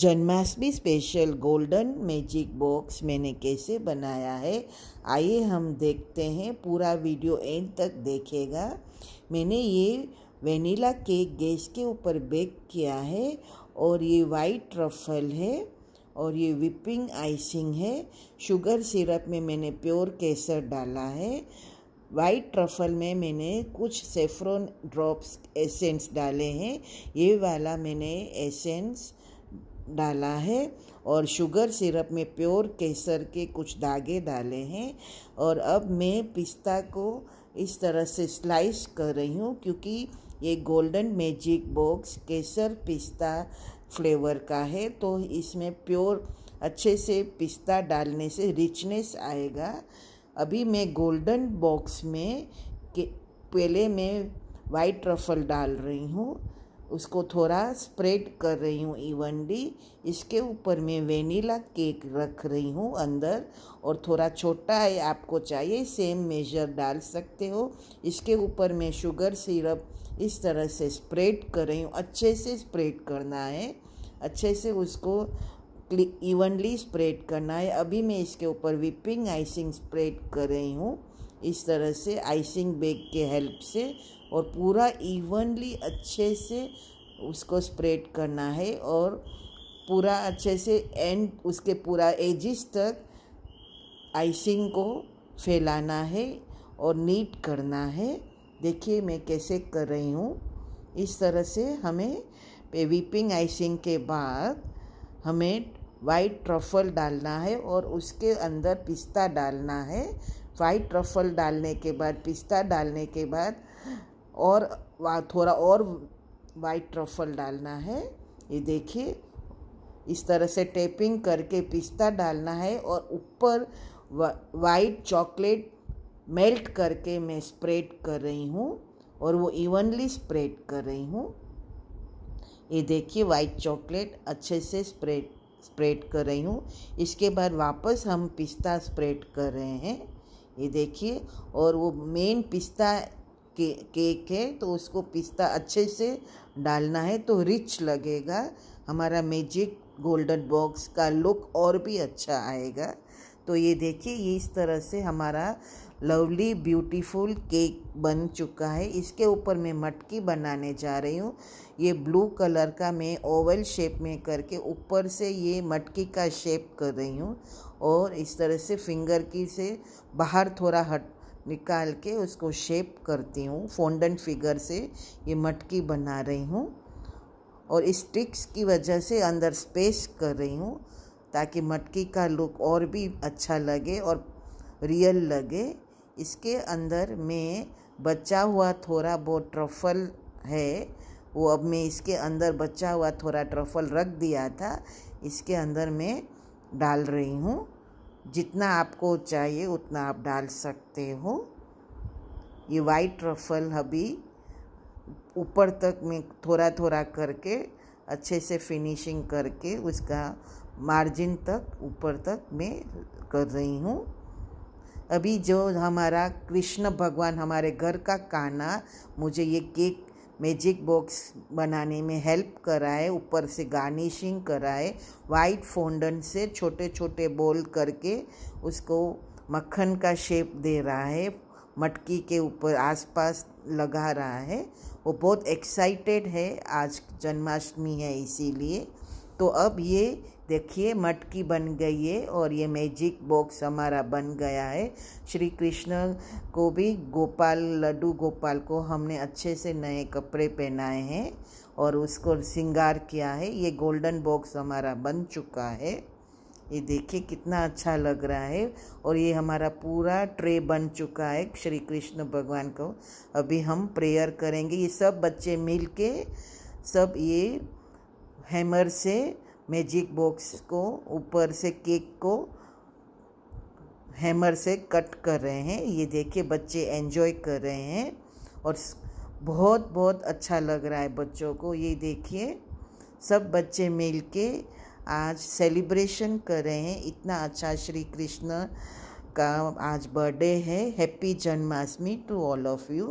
Janmashtami special golden magic box मैंने कैसे बनाया है आइए हम देखते हैं पूरा वीडियो एंड तक देखेगा मैंने ये वेनिला केक गैस के ऊपर बेक किया है और ये वाइट ट्रफल है और ये विपिंग आइसिंग है शुगर सिरप में मैंने प्योर केसर डाला है वाइट ट्रफल में मैंने कुछ सेफ्रोन ड्रॉप्स एसेंस डाले हैं ये वाला मैंने एसेंस डाला है और शुगर सिरप में प्योर केसर के कुछ धागे डाले हैं और अब मैं पिस्ता को इस तरह से स्लाइस कर रही हूँ क्योंकि ये गोल्डन मैजिक बॉक्स केसर पिस्ता फ्लेवर का है तो इसमें प्योर अच्छे से पिस्ता डालने से रिचनेस आएगा अभी मैं गोल्डन बॉक्स में के पहले मैं वाइट ट्रफल डाल रही हूँ उसको थोड़ा स्प्रेड कर रही हूँ इवनली e इसके ऊपर मैं वेनिला केक रख रही हूँ अंदर और थोड़ा छोटा है आपको चाहिए सेम मेजर डाल सकते हो इसके ऊपर मैं शुगर सिरप इस तरह से स्प्रेड कर रही हूँ अच्छे से स्प्रेड करना है अच्छे से उसको इवनली स्प्रेड करना है अभी मैं इसके ऊपर विपिंग आइसिंग स्प्रेड कर रही हूँ इस तरह से आइसिंग बेग के हेल्प से और पूरा इवनली अच्छे से उसको स्प्रेड करना है और पूरा अच्छे से एंड उसके पूरा एजिस तक आइसिंग को फैलाना है और नीट करना है देखिए मैं कैसे कर रही हूँ इस तरह से हमें वीपिंग आइसिंग के बाद हमें वाइट ट्रफल डालना है और उसके अंदर पिस्ता डालना है वाइट ट्रफल डालने के बाद पिस्ता डालने के बाद और थोड़ा और वाइट ट्रफल डालना है ये देखिए इस तरह से टेपिंग करके पिस्ता डालना है और ऊपर वाइट चॉकलेट मेल्ट करके मैं स्प्रेड कर रही हूँ और वो इवनली स्प्रेड कर रही हूँ ये देखिए वाइट चॉकलेट अच्छे से स्प्रेड स्प्रेड कर रही हूँ इसके बाद वापस हम पिस्ता स्प्रेड कर रहे हैं ये देखिए और वो मेन पिस्ता के, केक है तो उसको पिस्ता अच्छे से डालना है तो रिच लगेगा हमारा मैजिक गोल्डन बॉक्स का लुक और भी अच्छा आएगा तो ये देखिए ये इस तरह से हमारा लवली ब्यूटीफुल केक बन चुका है इसके ऊपर मैं मटकी बनाने जा रही हूँ ये ब्लू कलर का मैं ओवल शेप में करके ऊपर से ये मटकी का शेप कर रही हूँ और इस तरह से फिंगर की से बाहर थोड़ा हट निकाल के उसको शेप करती हूँ फोंडन फिगर से ये मटकी बना रही हूँ और इस की वजह से अंदर स्पेस कर रही हूँ ताकि मटकी का लुक और भी अच्छा लगे और रियल लगे इसके अंदर मैं बचा हुआ थोड़ा बहुत ट्रफल है वो अब मैं इसके अंदर बचा हुआ थोड़ा ट्रफल रख दिया था इसके अंदर मैं डाल रही हूँ जितना आपको चाहिए उतना आप डाल सकते हो ये वाइट ट्रफल अभी ऊपर तक में थोड़ा थोड़ा करके अच्छे से फिनिशिंग करके उसका मार्जिन तक ऊपर तक मैं कर रही हूँ अभी जो हमारा कृष्ण भगवान हमारे घर का काना मुझे ये केक मैजिक बॉक्स बनाने में हेल्प कराए ऊपर से गार्निशिंग कराए वाइट फोंडन से छोटे छोटे बोल करके उसको मक्खन का शेप दे रहा है मटकी के ऊपर आसपास लगा रहा है वो बहुत एक्साइटेड है आज जन्माष्टमी है इसीलिए तो अब ये देखिए मटकी बन गई है और ये मैजिक बॉक्स हमारा बन गया है श्री कृष्ण को भी गोपाल लड्डू गोपाल को हमने अच्छे से नए कपड़े पहनाए हैं और उसको श्रृंगार किया है ये गोल्डन बॉक्स हमारा बन चुका है ये देखिए कितना अच्छा लग रहा है और ये हमारा पूरा ट्रे बन चुका है श्री कृष्ण भगवान को अभी हम प्रेयर करेंगे ये सब बच्चे मिल के सब ये हैमर से मैजिक बॉक्स को ऊपर से केक को हैमर से कट कर रहे हैं ये देखिए बच्चे एंजॉय कर रहे हैं और बहुत बहुत अच्छा लग रहा है बच्चों को ये देखिए सब बच्चे मिल के आज सेलिब्रेशन कर रहे हैं इतना अच्छा श्री कृष्ण का आज बर्थडे है happy Janmashtami to all of you